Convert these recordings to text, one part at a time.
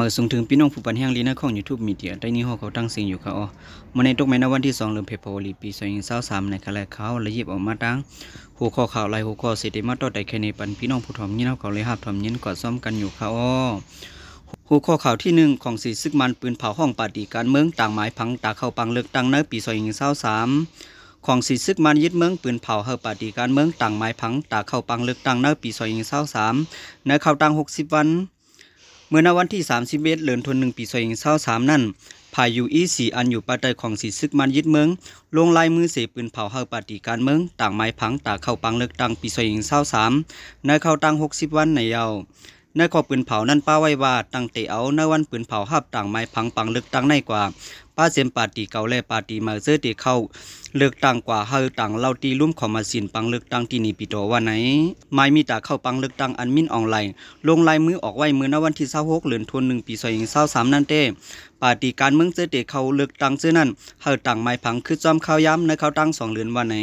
มาส่งถึงพี่น้องผู้ปันแห่งลีนาของ YouTube มีเดียได้นี้ฮอเขาตั้งสิ่งอยู่ค่ะอ๋อมาในตกแม่นวันที่2เดือนเพโอลีปี2023ในคาแลเขาและยิบออกมาตั้งหัวข้อข่าวลายหัวข้อเศรษฐีมาต่อได้แค่ในปันพี่น้องผู้ทอมยินเอาเขาเลยหัทอมยินกอดซ้อมกันอยู่ค่ะอ๋อหัวข้อข่าวที่หนึ่งของสีซึกมันปืนเผาห้องปฏิการเมืองต่างหมายพังตาเข้าปังเลือกตั้งในปี2023ของสีซึกมันยึดเมืองปืนเผาเฮาปฏิการเมืองต่างไม้พังตาเข้าปังเลือกตั้งในปี2023ในข่าวตั้ง60 วันมื่อณวันที่ 31เดือนธันวาคมปี2023นั้นพายุอีสีอันอยู่ปาไตของสีซึกมันยึดเมือง ลงลายมือเสปืนเผาเฮาปฏิการเมืองต่างไม้พังตาเข้าปังเลือกตั้งปี2023ในเข้าตั้ง 60 วันในยาวในข้อปืนเผานั้นป้าไว้ว่าตั้งเตเอาในวันปืนเผาหับต่างไม้พังปังลึกตั้งในกว่า ป้าเสียมปาตีเกาและปาตีมาเซอตีเข้า เลือกตั้งกว่าเฮาต่างเล่าตีลุ่มขอมาสินปังเลือกตั้งที่นี่ปีโตว่าไหนไม้มีตาเข้าปังเลือกตั้งอันมิ่นออนไลน์ลงลายมือออกไว้มือนวันที่เ้าหกเหลือนทวนหนึ่งปีอ้เสาสามนั่นเต้ปาตีการเมืองเซอตีเข้าเลือกตั้งเสื้อนั่นเฮาต่างไม้พังคือจอมข้าวย้ำในข้าวตั้งงเลือนว่าไหน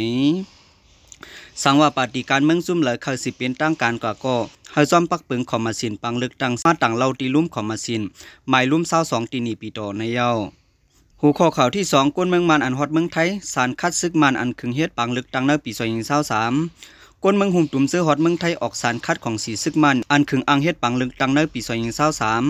สังว่าปฏิการเมืองซุ่มเหลือเขาสิเป็นตั้งการกว่าก็เฮาซ้อมปักปึงขอมาสินปังเลึกตั้งมาต่างเราตีลุ่มขอมาสินหมายลุ่มเศร้าสองตีนีปีต่อในเย้าหูข้อข่าวที่สองก้นเมืองมันอันฮอดเมืองไทยสารคัดซึกมันอันคึงเฮ็ดปังเลึกตั้งในปีสองพันเศร้าสามก้นเมืองหุ่มตุ่มซื้อฮอดเมืองไทยออกสารคัดของสีซึกมันอันคึงอังเฮ็ดปังเลึกตั้งในปีสองพันเศร้าสาม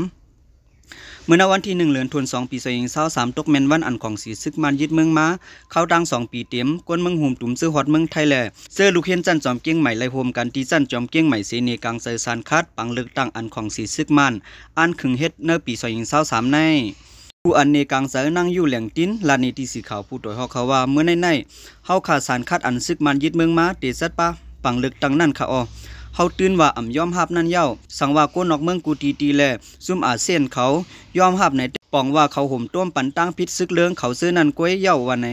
เมื่อวันที่หนึ่งเหลือนทวนสองปีสองเศร้าสามตกเมนวันอันของสีซึกมันยึดเมืองมา เข้าดังสองปีเต็มก้นเมืองหุมตุ่มซื้อฮอดเมืองไทยแลเสื้อลูกเห็นจันจอมเกี้ยงใหม่ไรโฮมกันตีจันจอมเกี้ยงใหม่เสเนกลางเซซานคัดปังเลือกตั้งอันของสีซึกมันอันขึงเฮ็ดเนอปีสองเศร้าสามในผู้อันเนกังเสนั่งอยู่แหล่งตินลานในที่สีขาวผู้ต่อยฮอกเขาว่าเมื่อในในเฮาขาดสารคัดอันซึกมันยึดเมืองมาเตซัดปะปังเลือกตั้งนั่นค่ะออเขาตื่นว่าอ่ำยอมหับนั่นเย้าสังว่าก้นนอกเมืองกูตีตีแล ซุ่มอาเซียนเขา ยอมหับในปองว่าเขาห่มต้มปันตั้งพิษซึกเลืองเขาซื้อนั่นก้วยเย้าวันไหน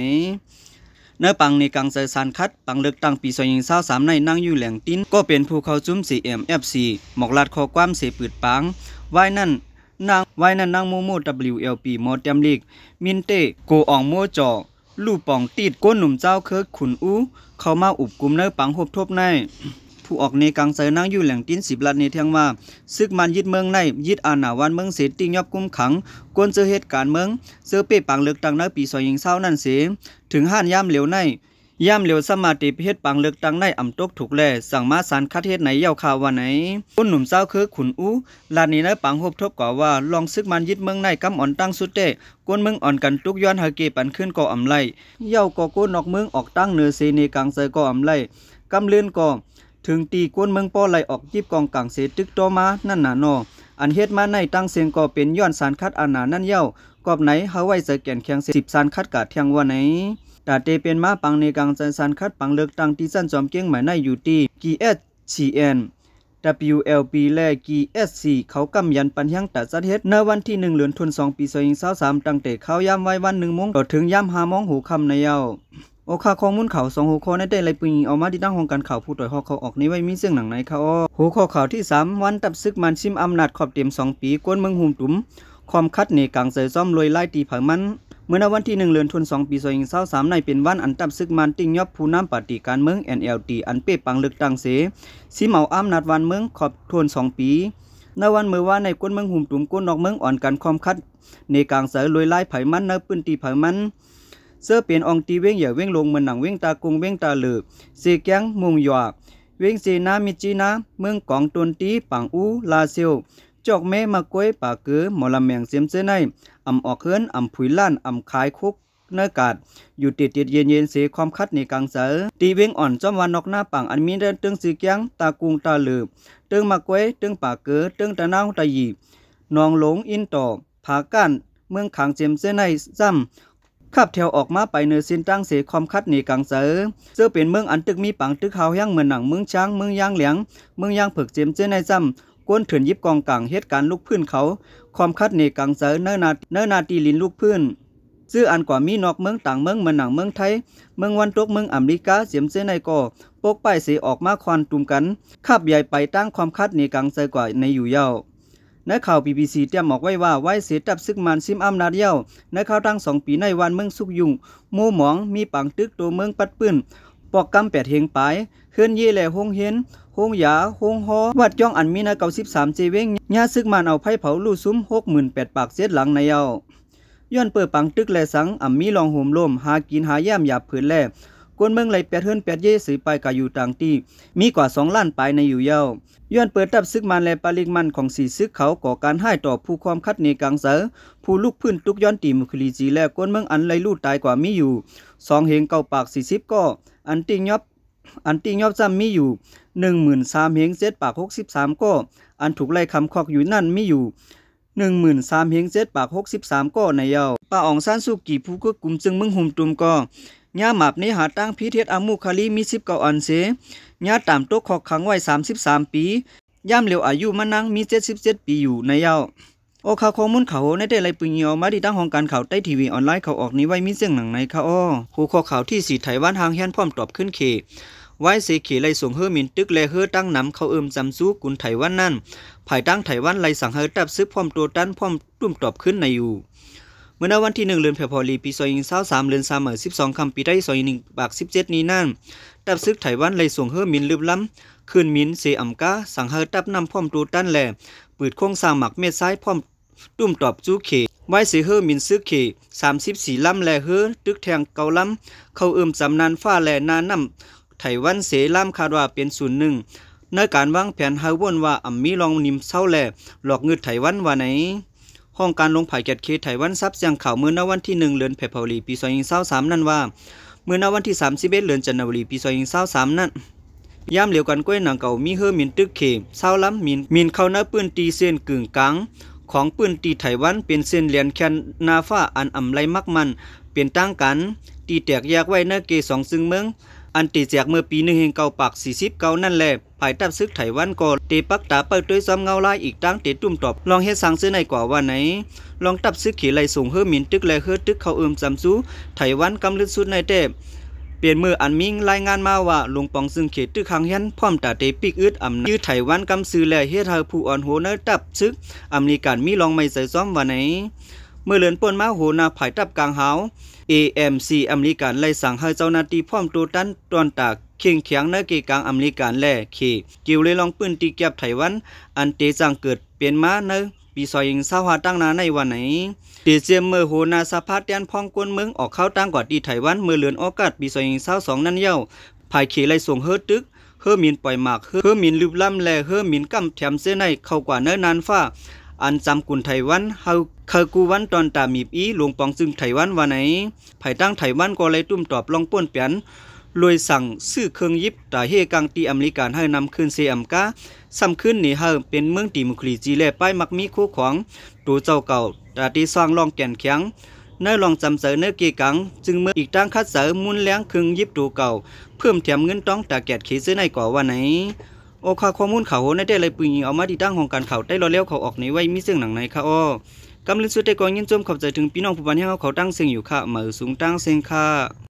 เนื้อปังในกลางเซซานคัดปังเลือกตั้งปีอยิงเศร้าสามในนั่งอยู่แหล่งติ้นก็เป็นภูเขาซุ้มสีเเอ็มอฟซีหมอกลาดคอความเสปืดปังว่ายนั่นนั่งว่ายนั่นนั่งโมโม WLP มอเตมลีกมินเตโกอ่องโมจ่อลู่ปองติดก้นหนุ่มเจ้าเคิร์กขุนอู้เขามาอุบกุมเนื้อปังหบทบในผู้ออกในกังเซนั่งอยู่แหล่งตินสิบลัดในเทียงว่า ซึกมันยึดเมืองในยึดอาณาวันเมืองเสติงยอบกุ้มขัง กวนเจอเหตุการณ์เมืองเจอเป้ปังเลือกตั้งในปีสอยยิงเศร้านั่นเส ถึงห้านย่ามเหลวในย่ามเหลวสมาติเฮ็ดปังเลือกตั้งในอ่ำตกถูกแล่สั่งมาสารคัดเหตดไนเย่าข่าววันไหนคนหนุ่มเศร้าคือขุนอู้ลานนี้นปังหบทบกว่าว่าลองซึกมันยึดเมืองในกำอ่อนตั้งสุดเตะกวนเมืองอ่อนกันทุกย้อนหาเกปันขึ้นก่ออ่ำไล่เย่าก่อก้นนอกเมืองออกตั้งเนือเซเนกลางเซก่ออ่ำไล่กำเลื่อนก่อถึงตีก้นเมืองป้อไหลออกยิบกองกลางเสตึกโตมา นั่นหนาะนออันเฮ็ดมาในตั้งเสียงก็เป็นย้อนสารคัดอานา นั่นเย้า กอบไหนเฮาไว้จะแก่นแข็งสิบสารคัดกาเทียงว่าไหนตาเตเป็นมาปังในกลางจันสารคัดปังเลือกตั้งที่สั้นจอมเก้งหมายในอยู่ที่ G S C N WLP และ GSC เขากำยันปัญญังตัดสัดเฮ็ดในวันที่1เหลือนทุน2ปี2023ตั้งแต่เข้าย่ำไว้วัน1โมงต่อถึงย่ำ5โมงหูคำในเย้าโอคาข้อมูลข่าวสองหัวข้อในได้ไรปุ่ยออกมาทีดตั้งของการข่าว ผู้ต่อยหอกเขาออกในไว้ มีเสื่องหนังในเขาหัวข้อข่าวที่สามวันตับซึกมัน ชิมอำนาจขอบเตรียมงปี กวน เมือง หุ่มตุ๋มความคัดเนกังเสยซ่อมลอยไล่ตีผังมัน เมื่อวันที่หนึ่งเดือนธันวาคมปีสอง2สามในเป็น วัน อัน ตับซึกมัน ติ่งยอบผู้นำปฏิการ เมืองเอ็นเอลตีอัน เป๊ะปังลึกตั้งเสซิเมาอำนาจวันเมืองขอบทวนสองปีในวันเมื่อว่าในกวนเมืองหุ่มตุ๋มกวนนอกเมืองอ่อนกันความคัดเนกังเสยลอยไล่ผังมันในพื้นที่ังมันเสื้อเปลี่ยนองตีเว้งอย่าเว้งลงเหมือนหนังเว้งตากรุงเว้งตาเหลือเสียแกงมุงหยอกเว้งสีน้ามิจีนะเมืองกองตุนตีปังอูลาเซียวจอกเม่มาก้วยป่าเกือหมอลำแมงเสียมเส้นในอ่ำออกเฮินอ่ำผุยล้านอ่ำขายคุกเนื้อกาดอยู่ติดติดเย็นเย็นเสียความคัดในกลางเสือตีเว้งอ่อนจอมวันนอกหน้าปังอันมีเดินตึงสีแกงตากุงตาหลืบตึงมาก้วยตึงป่าเกือตึงตะนาวตะหยีนองหลงอินต่อผาก้านเมืองขังเสียมเส้นในซ้ำขับแถวออกมาไปเนือสินตั้งเสความคัดหนีกังเสือเสื้อเป็นเมืองอันตึกมีปังตึกเขาย่างเหมือนหนังเมืองช้างเมืองย่างเหลียง เมืองย่างผึกเจมเจ้ในจำก้นเถื่อนยิบกองกลางเหตุการณ์ลูกพื้นเขาความคัดหนีกังเสือเนื้อนาเนื้อนาตีลินลูกพื้นซื้ออันกว่ามีนอกเมืองต่างเมืองเมืองหนังเมืองไทย เมืองวันตกเมืองอเมริกาเสียมเส้นในก่อ ปกป้ายเสียออกมาควันตุ่มกันขับใหญ่ไปตั้งความคัดหนีกังเซกว่าในอยู่เย้าในข่าว BBC เตรียมบอกไว้ว่าไว้เสียจับซึกมันซิมอัมนาเดียว ในข่าวทั้งสองปีในวันเมืองสุกยุ่ง โมู่หมองมีปังตึกตัวเมืองปัดปื้น ปอกกำแปดเฮงไปเคลื่อนเย่แหล่หงเห็นหงหยาหงหอวัดจ้องอันมีนาเก่าสิบสามเจเวงญาซึกมันเอาไพ่เผาลู่ซุ้มหกหมื่นแปดปากเสียหลังในเยาย้อนเปิดปังตึกแหล่สังอัมมีลองโ่มลมหากินหาย่มหยาบผืนแหล่กวนเมืองไหลแปดเฮือนแปดเย่สือไปกาอยู่ต่างที่มีกว่าสองล้านปลายในอยู่เย้าย้อนเปิดตับซึกมันและปาลิกมันของสีซึกเขาก่อการให้ต่อผู้ความคัดในกลางเสอผู้ลูกพื้นตุกย้อนตีมุคลีจีและกวนเมืองอันไหลลู่ตายกว่ามีอยู่สองเหงเก่าปากสี่สิบก็อันติงยอบอันติงยอบซ้ำมีอยู่หนึ่งหมื่นสามเหงเซ็ดปากหกสิบสามก็อันถูกไล่คำคอกอยู่นั่นมีอยู่หนึ่งหมื่นสามเฮงเจ็ดปากหกสิบสามก็ในเย้าป้าอ่องซานสุกีผู้ก็กลุ่มจึงมึงหุ่มตุมก็ญาหมับในหาตั้งพิเทศอามูคาลี มีสิบเก้าอันเสญาตามตะขอกขังไว้สามสิบสามปี ย่ามเหลวอายุมานั่งมีเจ็ดสิบเจ็ดปีอยู่ในเย้าโอคาข้อมูลเขาในแต่ไรปุญยอมาดีตั้งห้องการข่าวใต้ทีวีออนไลน์เขาออกนี้ไว้มีเสียงหนังในเขาอ้อหูข้อข่าวที่สีไทยวันทางเฮียนพร้อมตอบขึ้นเขไว้เสเขไลส่งเฮอมินตึกแลเฮอตั้งนำเขาเอิมจำซูกุนไถวันนั่นภายตั้งไถวันไลสั่งเฮอตับซึกพร้อมตัวตันพร้อมตุ้มตอบขึ้นในอยู่เมื่อวันที่1เดือนเผพอลีปีอยิงเดือนมเมบสองคำปีได้อหนึ่งปาก็ดนี้นั่นตับซึกไทยวันเลยส่งเฮอมินลืบล้ำคืนมินเซอัมกาสังเฮอตับนำพ่อมตูตันแหล่ปืดโค้งสร้างหมักเม็ดซ้ายพ่อมตุ้มตอบจูเขไว้เสือเฮอมินซึกเขสามสิบสี่ลำแลเฮอตึกแทงเกาล้ำเขาเอื้อมสำนานฟ้าแลนานำไถวันเสล้ำคาดว่าเป็นศูนย์หนึ่งในการวางแผนเฮาวนว่าอัมมีลองนิมเศร้าแลหลอกเงอดไถวันว่าไหนข้องการลงผ่ายเกตเคไตวันซับเสียงข่าวเมื่อาวันที่หนึ่งเลือนเผพารีปีอยิงเศร้าสามนั่นว่า เมื่อาวันที่สามิบเดือนจันนวรีปีอยิงเศร้าสามนั่นยามเหลียวกันก้วยหนังเก่ามีเฮอมินตึกเขเศร้าล้ำมินมินเข้าหน้าปืนตีเส้นกึ่งกลางของปืนตีไต้วันเป็นเส้นเหรียญแคนนาฟ้าอันอ่ำไรมักมัน เปลี่ยนตั้งกัน ตีแตกแยกไว้เน้าเกสองซึ่งเมืองอันตีจากเมื่อปีหนึ่งเก่าปากสสี่ิบเ4านั่นแหละภายใต้ซึกไถวันก่อเตปักตาเปิดด้วยซ้ำเงาลายอีกตั้งเตะตุ่มตอบลองเฮ็ดสังซื้อในกว่าวันไหนลองตับซึกขี่ไลส่งเฮือมินตึกแลเฮือตึกเขาเอิมจำซูไถวันกำลึกสุดในเตเปลี่ยนมืออันมิงรายงานมาว่าลุงปองซึ่งเขตตึกขังยันพร้อมตาเตปิกอึดอ่ำยื้อไถวันกำซื้อแลเฮ็ดเฮาผู้อ่อนโหนตับซึกอเมริกันมีลองไม่ใส่ซ้อมวันไหนมื่อเลือนป่นมาหูนาภายตับกลางหาว AMC อเมริกันไล่สั่งให้เจ้าหน้าที่พร้อมตัวตันตอนตากเคียงเคียงในกีกลางอเมริกันแลเขีกิวเลยลองปืนตีเก็บไถวันอันเตจังเกิดเปลี่ยนมาเนปีซอยิงเาวาตั้งนาในวันไหนเตีเจียมเมื่อโหนาสภาพแดนพองกวนเมืองออกเข้าตั้งกว่าดีไถวัน เมื่อเลือนออกาสปีซอยิงเาวสองนั่นเย้าภายเขไล่ส่งเฮิร์ตึกเฮอมินปล่อยหมากเฮอมินลืบล่ำแล่เฮอมินกำแถมเส้นในเข้ากว่าเนินนานฟ้าอันจำกุนไทวันเฮาเคยกูวันตอนตามีปีหลวงปองซึ่งไทวันวันไหนภายตั้งไทวันก็เลยตุ้มตอบลองป้นเปลี่ยนรวยสั่งซื้อเครื่องยิบต่เฮกังตีอเมริกันให้นำขึ้นเซอัมกาซ้ำขึ้นนี่เฮาเป็นเมืองตีมุคลีจีแลป้ายมักมีคู่ของตัวเจ้าเก่าตาตีสร้างลองแก่นแข็งเนื้อลองจำเสือเนื้อเกี่กังจึงเมื่ออีกตั้งคัดเสือมุนแล้งเครื่องยิบตัวเก่าเพิ่มแถมเงินต้องตาแกดขีซื้อในก่อวันไหนโอคาข้อมูลเขาวในแต่ละปีเอามาติดตั้งของการข่าวได้รอเลี้ยวเขาออกในไว้มีเสียงหนังในค่ะอ้อกำลังสุดได้กองยินจมขอบใจถึงพี่น้องผู้บ้านให้เขาเขาตั้งเสียงอยู่ค่ะมือสูงตั้งเสียงค่ะ